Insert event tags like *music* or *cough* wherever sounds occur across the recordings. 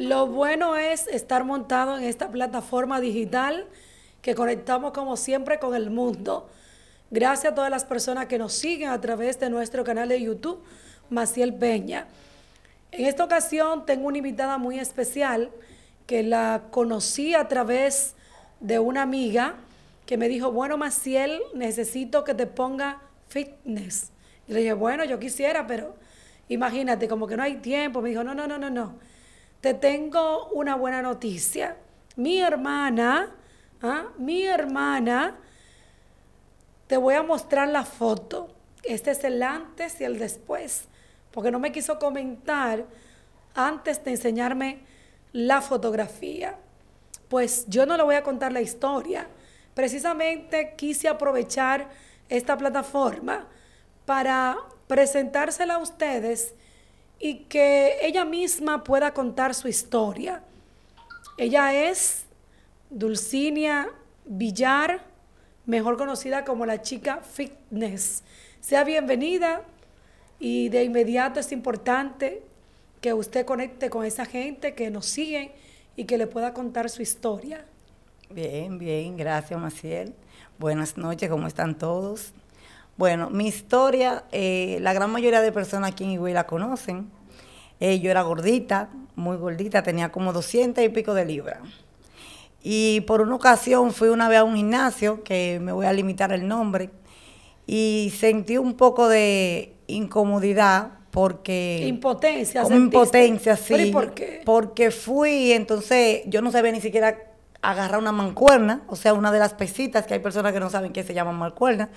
Lo bueno es estar montado en esta plataforma digital que conectamos como siempre con el mundo. Gracias a todas las personas que nos siguen a través de nuestro canal de YouTube, Maciel Peña. En esta ocasión tengo una invitada muy especial que la conocí a través de una amiga que me dijo, bueno Maciel, necesito que te ponga fitness le dije, bueno, yo quisiera, pero imagínate, como que no hay tiempo. Me dijo, no, no, no, no, no. Te tengo una buena noticia. Mi hermana, ¿ah? mi hermana, te voy a mostrar la foto. Este es el antes y el después, porque no me quiso comentar antes de enseñarme la fotografía. Pues yo no le voy a contar la historia. Precisamente quise aprovechar esta plataforma para presentársela a ustedes y que ella misma pueda contar su historia. Ella es Dulcinea Villar, mejor conocida como la chica fitness. Sea bienvenida y de inmediato es importante que usted conecte con esa gente que nos sigue y que le pueda contar su historia. Bien, bien, gracias Maciel. Buenas noches, ¿cómo están todos? Bueno, mi historia, eh, la gran mayoría de personas aquí en Higüey la conocen. Eh, yo era gordita, muy gordita, tenía como 200 y pico de libras. Y por una ocasión fui una vez a un gimnasio, que me voy a limitar el nombre, y sentí un poco de incomodidad porque... Impotencia. Como impotencia, sí. por qué? Porque fui, entonces yo no sabía ni siquiera agarrar una mancuerna, o sea, una de las pesitas, que hay personas que no saben qué se llaman mancuerna.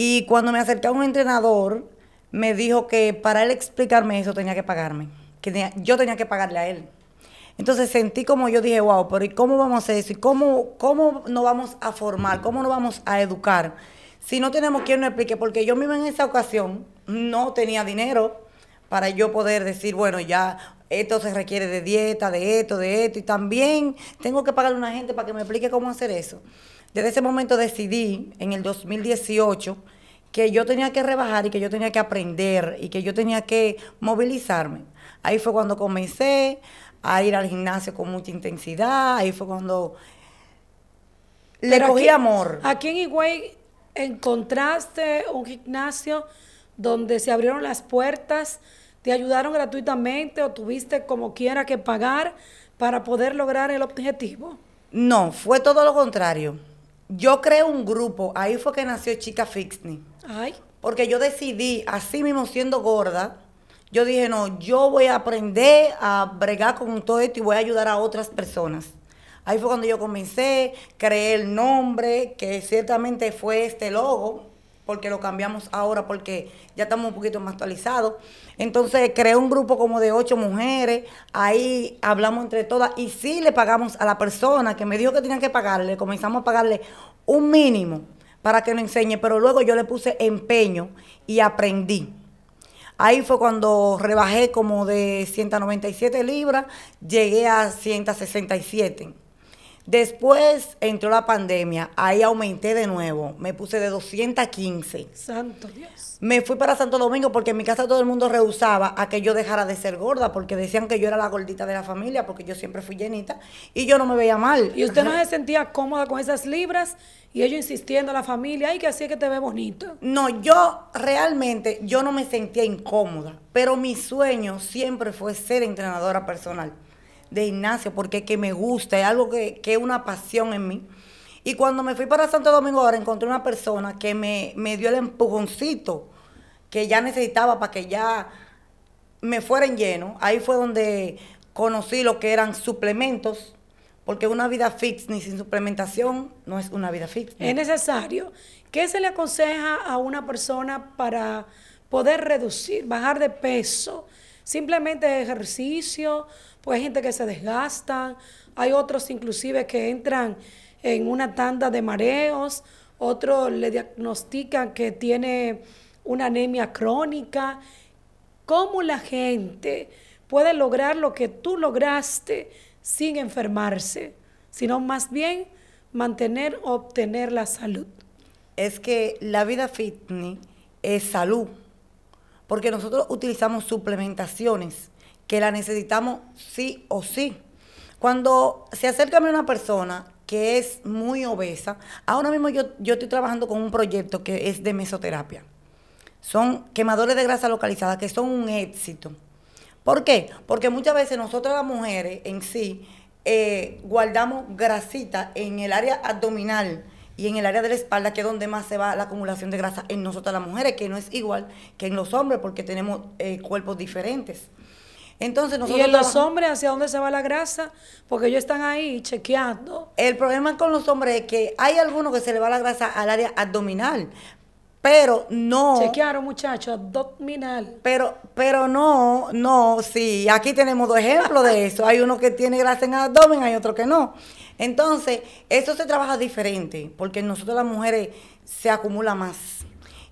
Y cuando me acerqué a un entrenador, me dijo que para él explicarme eso tenía que pagarme, que yo tenía que pagarle a él. Entonces sentí como yo dije, wow, pero ¿y cómo vamos a hacer eso? ¿Y cómo, cómo nos vamos a formar? ¿Cómo nos vamos a educar? Si no tenemos quien nos explique, porque yo mismo en esa ocasión no tenía dinero para yo poder decir, bueno, ya esto se requiere de dieta, de esto, de esto, y también tengo que pagarle a una gente para que me explique cómo hacer eso. Desde ese momento decidí, en el 2018, que yo tenía que rebajar y que yo tenía que aprender y que yo tenía que movilizarme. Ahí fue cuando comencé a ir al gimnasio con mucha intensidad, ahí fue cuando le cogí amor. Aquí en Higüey encontraste un gimnasio donde se abrieron las puertas, te ayudaron gratuitamente o tuviste como quiera que pagar para poder lograr el objetivo. No, fue todo lo contrario yo creé un grupo, ahí fue que nació Chica Fixney. Ay. Porque yo decidí, así mismo siendo gorda, yo dije, no, yo voy a aprender a bregar con todo esto y voy a ayudar a otras personas. Ahí fue cuando yo comencé, creé el nombre, que ciertamente fue este logo, porque lo cambiamos ahora, porque ya estamos un poquito más actualizados. Entonces creé un grupo como de ocho mujeres, ahí hablamos entre todas y sí le pagamos a la persona que me dijo que tenía que pagarle, comenzamos a pagarle un mínimo para que nos enseñe, pero luego yo le puse empeño y aprendí. Ahí fue cuando rebajé como de 197 libras, llegué a 167. Después entró la pandemia, ahí aumenté de nuevo, me puse de 215. Santo Dios. Me fui para Santo Domingo porque en mi casa todo el mundo rehusaba a que yo dejara de ser gorda porque decían que yo era la gordita de la familia porque yo siempre fui llenita y yo no me veía mal. ¿Y usted no se sentía cómoda con esas libras y ellos insistiendo a la familia, ay, que así es que te ve bonito? No, yo realmente yo no me sentía incómoda, pero mi sueño siempre fue ser entrenadora personal de gimnasio porque es que me gusta, es algo que, es una pasión en mí. Y cuando me fui para Santo Domingo ahora encontré una persona que me, me dio el empujoncito que ya necesitaba para que ya me fuera en lleno. Ahí fue donde conocí lo que eran suplementos, porque una vida fitness sin suplementación no es una vida fitness. Es necesario. ¿Qué se le aconseja a una persona para poder reducir, bajar de peso? Simplemente ejercicio, pues hay gente que se desgasta, hay otros inclusive que entran en una tanda de mareos, otros le diagnostican que tiene una anemia crónica. ¿Cómo la gente puede lograr lo que tú lograste sin enfermarse, sino más bien mantener o obtener la salud? Es que la vida fitness es salud porque nosotros utilizamos suplementaciones que la necesitamos sí o sí. Cuando se acerca a mí una persona que es muy obesa, ahora mismo yo, yo estoy trabajando con un proyecto que es de mesoterapia. Son quemadores de grasa localizada que son un éxito. ¿Por qué? Porque muchas veces nosotras las mujeres en sí eh, guardamos grasita en el área abdominal y en el área de la espalda, que es donde más se va la acumulación de grasa en nosotras las mujeres, que no es igual que en los hombres, porque tenemos eh, cuerpos diferentes. Entonces nosotros y en los hombres hacia dónde se va la grasa, porque ellos están ahí chequeando. El problema con los hombres es que hay algunos que se le va la grasa al área abdominal, pero no. Chequearon, muchachos, abdominal. Pero, pero no, no, sí. Aquí tenemos dos ejemplos de eso. Hay uno que tiene grasa en el abdomen, hay otro que no. Entonces, eso se trabaja diferente, porque nosotros las mujeres se acumula más.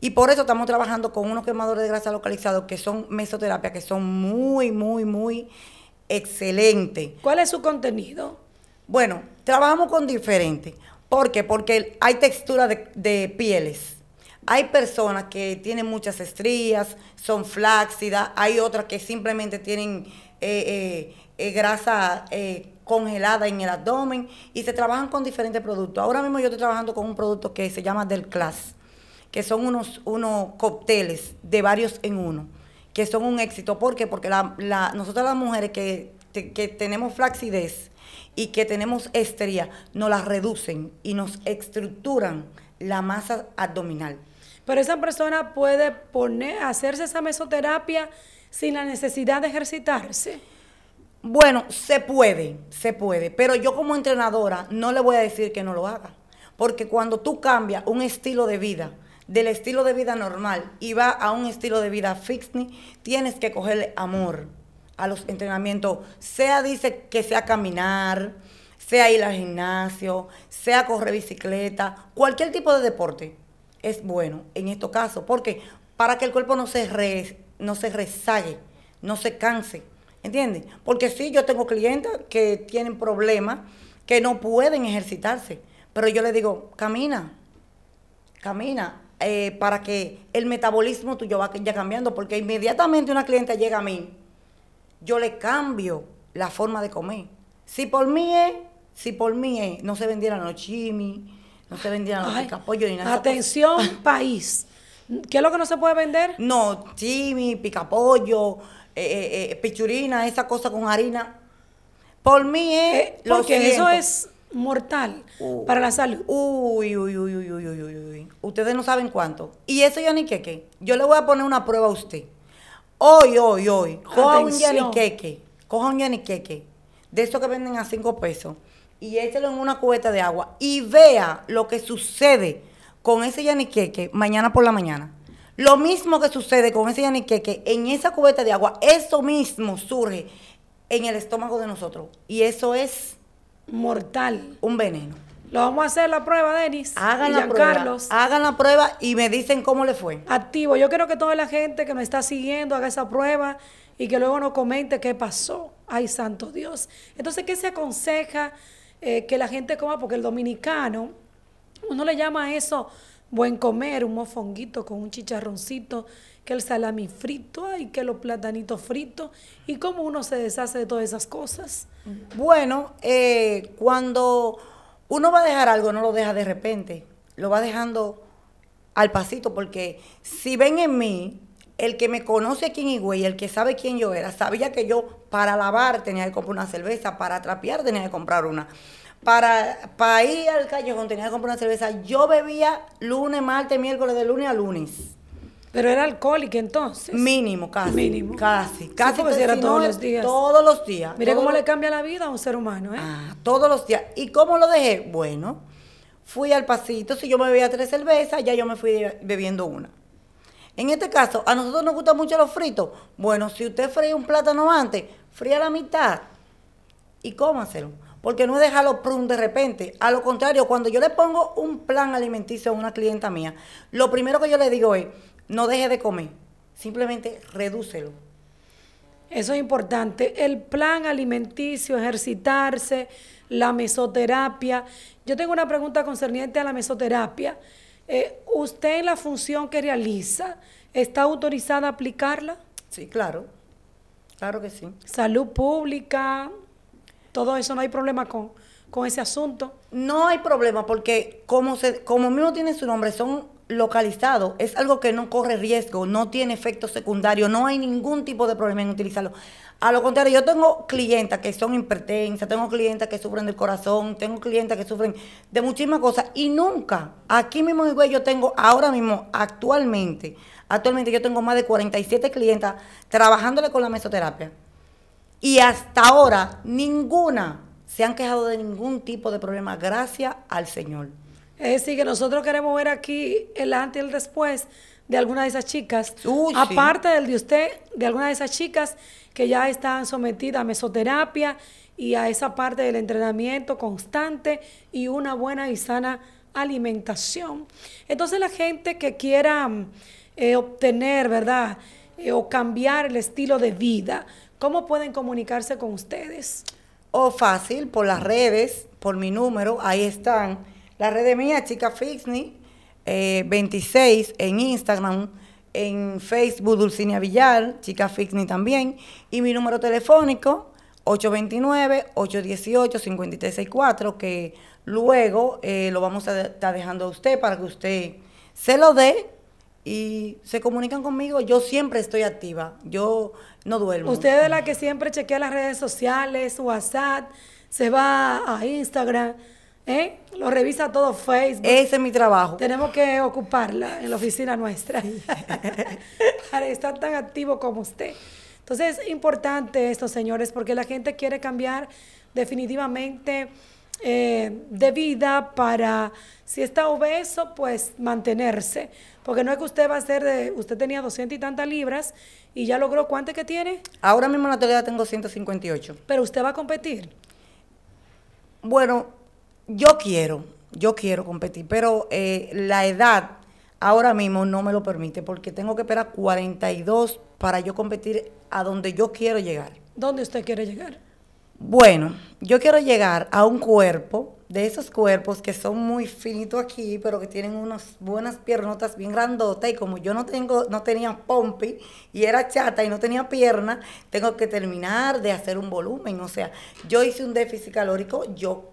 Y por eso estamos trabajando con unos quemadores de grasa localizados que son mesoterapia, que son muy, muy, muy excelentes. ¿Cuál es su contenido? Bueno, trabajamos con diferente. ¿Por qué? Porque hay textura de, pieles. Hay personas que tienen muchas estrías, son flácidas, hay otras que simplemente tienen eh, eh, eh, grasa congelada en el abdomen y se trabajan con diferentes productos. Ahora mismo yo estoy trabajando con un producto que se llama Del Class, que son unos, unos cócteles de varios en uno, que son un éxito. ¿Por qué? Porque la, la, nosotras las mujeres que, tenemos flacidez y que tenemos estería, nos las reducen y nos estructuran la masa abdominal. Pero esa persona puede poner, hacerse esa mesoterapia sin la necesidad de ejercitarse. Bueno, se puede, se puede, pero yo como entrenadora no le voy a decir que no lo haga, porque cuando tú cambias un estilo de vida, del estilo de vida normal y va a un estilo de vida fixni, tienes que cogerle amor a los entrenamientos, sea dice que sea caminar, sea ir al gimnasio, sea correr bicicleta, cualquier tipo de deporte es bueno en estos casos, porque para que el cuerpo no se, re, no se rezague, no se canse ¿Entiendes? Porque sí, yo tengo clientes que tienen problemas, que no pueden ejercitarse, pero yo le digo, camina, camina, eh, para que el metabolismo tuyo vaya cambiando, porque inmediatamente una cliente llega a mí, yo le cambio la forma de comer. Si por mí es, si por mí es, no se vendieran los chimis, no se vendieran los picapollo ni nada. Atención, país. ¿Qué es lo que no se puede vender? No, chimis, picapollo, eh, eh, eh, pichurina, esa cosa con harina. Por mí es. porque eso es mortal uh. para la salud. Uy, uy, uy, uy, uy, uy, uy. Ustedes no saben cuánto. Y eso, Yaniqueque, yo le voy a poner una prueba a usted. Hoy, hoy, hoy, coja un Yaniqueque, coja un Yaniqueque, de esos que venden a cinco pesos, y échelo en una cubeta de agua y vea lo que sucede con ese Yaniqueque mañana por la mañana. Lo mismo que sucede con ese yaniqueque, en esa cubeta de agua, eso mismo surge en el estómago de nosotros. Y eso es mortal. Un veneno. Lo vamos a hacer la prueba, Denis. Hagan la Carlos. Hagan la prueba y me dicen cómo le fue. Activo. Yo quiero que toda la gente que me está siguiendo haga esa prueba y que luego nos comente qué pasó. Ay, santo Dios. Entonces, ¿qué se aconseja eh, que la gente coma? Porque el dominicano, uno le llama a eso buen comer, un mofonguito con un chicharroncito, que el salami frito y que los platanitos fritos. ¿Y cómo uno se deshace de todas esas cosas? Bueno, eh, cuando uno va a dejar algo, no lo deja de repente, lo va dejando al pasito, porque si ven en mí, el que me conoce aquí en Higüey, el que sabe quién yo era, sabía que yo para lavar tenía que comprar una cerveza, para trapear tenía que comprar una para, para ir al callejón tenía que comprar una cerveza. Yo bebía lunes, martes, miércoles, de lunes a lunes. Pero era alcohólico entonces. Mínimo, casi. Mínimo. Casi, casi. era todos los días. Todos los días. Mire cómo le cambia la vida a un ser humano, ¿eh? Ah, todos los días. ¿Y cómo lo dejé? Bueno, fui al pasito. Si yo me bebía tres cervezas, ya yo me fui bebiendo una. En este caso, a nosotros nos gustan mucho los fritos. Bueno, si usted fría un plátano antes, fría la mitad y hacerlo porque no es dejarlo prun de repente. A lo contrario, cuando yo le pongo un plan alimenticio a una clienta mía, lo primero que yo le digo es, no deje de comer, simplemente redúcelo. Eso es importante. El plan alimenticio, ejercitarse, la mesoterapia. Yo tengo una pregunta concerniente a la mesoterapia. Eh, ¿Usted en la función que realiza está autorizada a aplicarla? Sí, claro. Claro que sí. Salud pública, todo eso no hay problema con, con ese asunto. No hay problema porque como, se, como mismo tiene su nombre, son localizados, es algo que no corre riesgo, no tiene efecto secundario, no hay ningún tipo de problema en utilizarlo. A lo contrario, yo tengo clientas que son hipertensas, tengo clientas que sufren del corazón, tengo clientas que sufren de muchísimas cosas y nunca, aquí mismo en yo tengo ahora mismo, actualmente, actualmente yo tengo más de 47 clientas trabajándole con la mesoterapia. Y hasta ahora ninguna se han quejado de ningún tipo de problema, gracias al Señor. Es decir, que nosotros queremos ver aquí el antes y el después de alguna de esas chicas. Aparte del de usted, de alguna de esas chicas que ya están sometidas a mesoterapia y a esa parte del entrenamiento constante y una buena y sana alimentación. Entonces la gente que quiera mm, eh, obtener, ¿verdad? Eh, o cambiar el estilo de vida ¿Cómo pueden comunicarse con ustedes? O fácil, por las redes, por mi número, ahí están. La red mía, Chica fixney 26 eh, en Instagram, en Facebook Dulcinea Villar, Chica Fixni también, y mi número telefónico 829-818-5364, que luego eh, lo vamos a estar dejando a usted para que usted se lo dé y se comunican conmigo, yo siempre estoy activa, yo no duermo. Usted es la que siempre chequea las redes sociales, WhatsApp, se va a Instagram, ¿eh? lo revisa todo Facebook. Ese es mi trabajo. Tenemos que ocuparla en la oficina nuestra *laughs* para estar tan activo como usted. Entonces es importante esto, señores, porque la gente quiere cambiar definitivamente eh, de vida para, si está obeso, pues mantenerse. Porque no es que usted va a ser de, usted tenía 200 y tantas libras y ya logró cuánto que tiene. Ahora mismo en la teoría tengo 158. Pero usted va a competir. Bueno, yo quiero, yo quiero competir, pero eh, la edad ahora mismo no me lo permite porque tengo que esperar 42 para yo competir a donde yo quiero llegar. ¿Dónde usted quiere llegar? Bueno, yo quiero llegar a un cuerpo, de esos cuerpos que son muy finitos aquí, pero que tienen unas buenas piernotas bien grandotas, y como yo no tengo, no tenía pompi y era chata y no tenía pierna, tengo que terminar de hacer un volumen. O sea, yo hice un déficit calórico, yo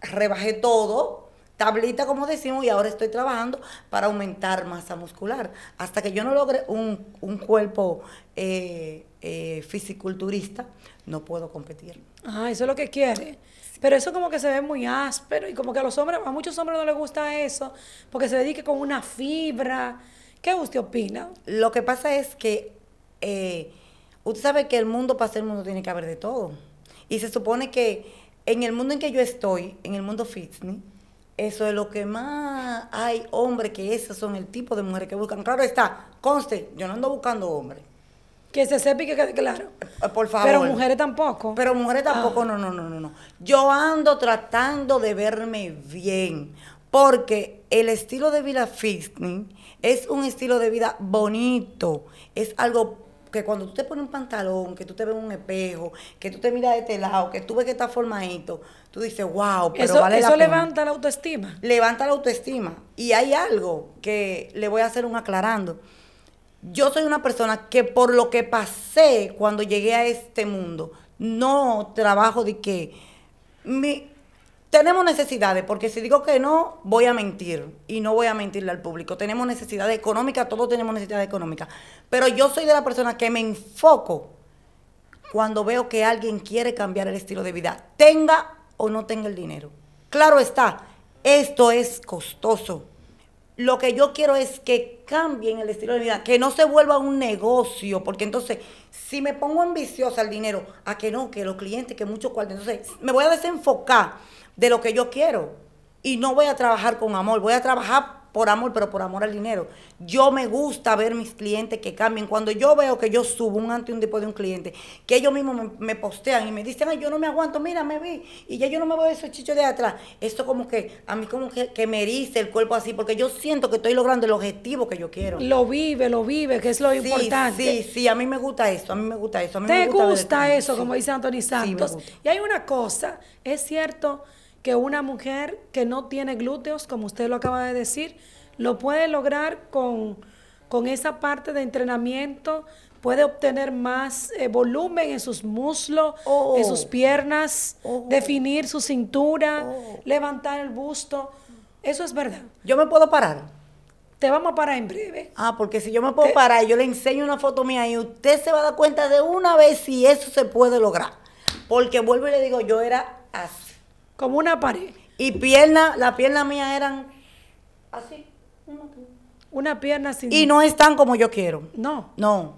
rebajé todo, tablita como decimos, y ahora estoy trabajando para aumentar masa muscular. Hasta que yo no logre un, un cuerpo eh, eh, fisiculturista, no puedo competir. Ah, eso es lo que quiere. Pero eso como que se ve muy áspero y como que a los hombres, a muchos hombres no les gusta eso, porque se dedique con una fibra. ¿Qué usted opina? Lo que pasa es que eh, usted sabe que el mundo, para ser el mundo, tiene que haber de todo. Y se supone que en el mundo en que yo estoy, en el mundo fitness, eso es lo que más hay hombres que esos son el tipo de mujeres que buscan. Claro está, conste, yo no ando buscando hombres. Que se sepa que claro. Eh, por favor. Pero mujeres tampoco. Pero mujeres ah. tampoco, no, no, no, no, no. Yo ando tratando de verme bien. Porque el estilo de vida fitness es un estilo de vida bonito. Es algo que cuando tú te pones un pantalón, que tú te ves un espejo, que tú te miras de este lado, que tú ves que está formadito, tú dices, wow, pero eso, vale eso levanta la autoestima. Levanta la autoestima. Y hay algo que le voy a hacer un aclarando. Yo soy una persona que por lo que pasé cuando llegué a este mundo, no trabajo de que tenemos necesidades, porque si digo que no, voy a mentir y no voy a mentirle al público. Tenemos necesidades económicas, todos tenemos necesidades económicas, pero yo soy de la persona que me enfoco cuando veo que alguien quiere cambiar el estilo de vida, tenga o no tenga el dinero. Claro está, esto es costoso lo que yo quiero es que cambien el estilo de vida, que no se vuelva un negocio, porque entonces, si me pongo ambiciosa al dinero, a que no, que los clientes, que mucho cuartos. entonces me voy a desenfocar de lo que yo quiero y no voy a trabajar con amor, voy a trabajar por amor, pero por amor al dinero. Yo me gusta ver mis clientes que cambien. Cuando yo veo que yo subo un y un después de un cliente, que ellos mismos me, postean y me dicen, ay, yo no me aguanto, mira, me vi, y ya yo no me veo esos chicho de atrás. Esto como que, a mí como que, me erice el cuerpo así, porque yo siento que estoy logrando el objetivo que yo quiero. Lo vive, lo vive, que es lo importante. Sí, sí, a mí me gusta eso, a mí me gusta eso. ¿Te me gusta, eso, como dice Antonio Santos? y hay una cosa, es cierto que una mujer que no tiene glúteos, como usted lo acaba de decir, lo puede lograr con, esa parte de entrenamiento, puede obtener más eh, volumen en sus muslos, en sus oh. piernas, oh. definir su cintura, oh. levantar el busto. Eso es verdad. Yo me puedo parar. Te vamos a parar en breve. Ah, porque si yo me puedo parar yo le enseño una foto mía y usted se va a dar cuenta de una vez si eso se puede lograr. Porque vuelvo y le digo, yo era así como una pared. Y pierna, la pierna mía eran así. Una pierna sin... Y no están como yo quiero. No. No.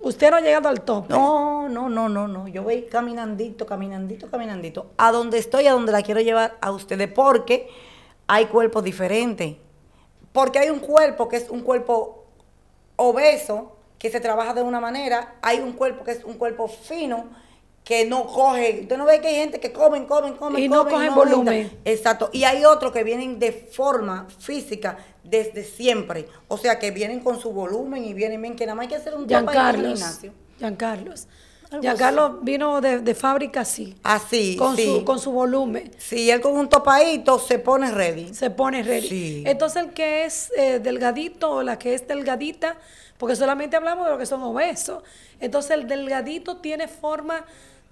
Usted no ha llegado al tope. No, no, no, no, no. Yo voy caminandito, caminandito, caminandito. A donde estoy, a donde la quiero llevar a ustedes, porque hay cuerpos diferentes. Porque hay un cuerpo que es un cuerpo obeso, que se trabaja de una manera. Hay un cuerpo que es un cuerpo fino que no cogen. Usted no ve que hay gente que comen, comen, comen. Y no cogen volumen. Exacto. Y hay otros que vienen de forma física desde siempre. O sea, que vienen con su volumen y vienen bien, que nada más hay que hacer un jean gimnasio. Giancarlos. Giancarlo vino de, fábrica así. Así, ah, con sí. Su, con su volumen. Sí, él con un topadito se pone ready. Se pone ready. Sí. Entonces el que es eh, delgadito o la que es delgadita, porque solamente hablamos de los que son obesos. Entonces el delgadito tiene forma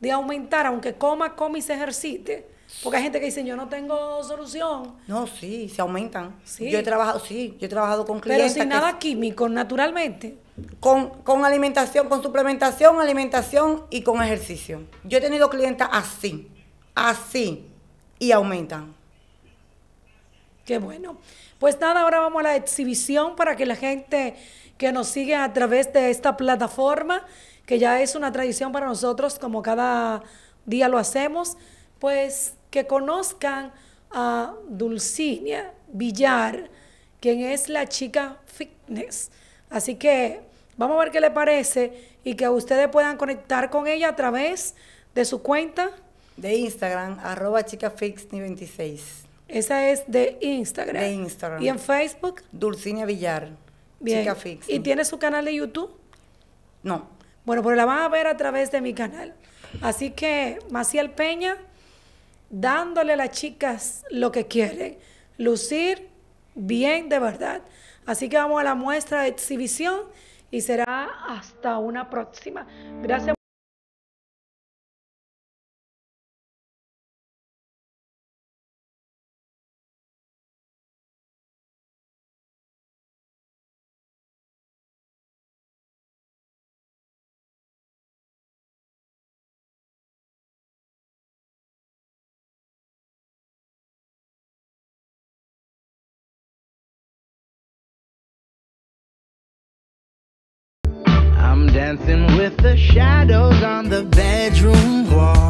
de aumentar, aunque coma, come y se ejercite. Porque hay gente que dice, yo no tengo solución. No, sí, se aumentan. Yo he trabajado, sí, yo he trabajado con clientes. Pero sin nada químico, naturalmente. Con, con alimentación, con suplementación, alimentación y con ejercicio. Yo he tenido clientes así, así, y aumentan. Qué bueno. Pues nada, ahora vamos a la exhibición para que la gente que nos sigue a través de esta plataforma que ya es una tradición para nosotros, como cada día lo hacemos, pues que conozcan a Dulcinea Villar, quien es la chica fitness. Así que vamos a ver qué le parece y que ustedes puedan conectar con ella a través de su cuenta. De Instagram, arroba chicafixni26. Esa es de Instagram. De Instagram. ¿Y en Facebook? Dulcinea Villar. Bien. ¿Y tiene su canal de YouTube? No. Bueno, pero la van a ver a través de mi canal. Así que Maciel Peña, dándole a las chicas lo que quieren, lucir bien de verdad. Así que vamos a la muestra de exhibición y será hasta una próxima. Gracias. dancing with the shadows on the bedroom wall.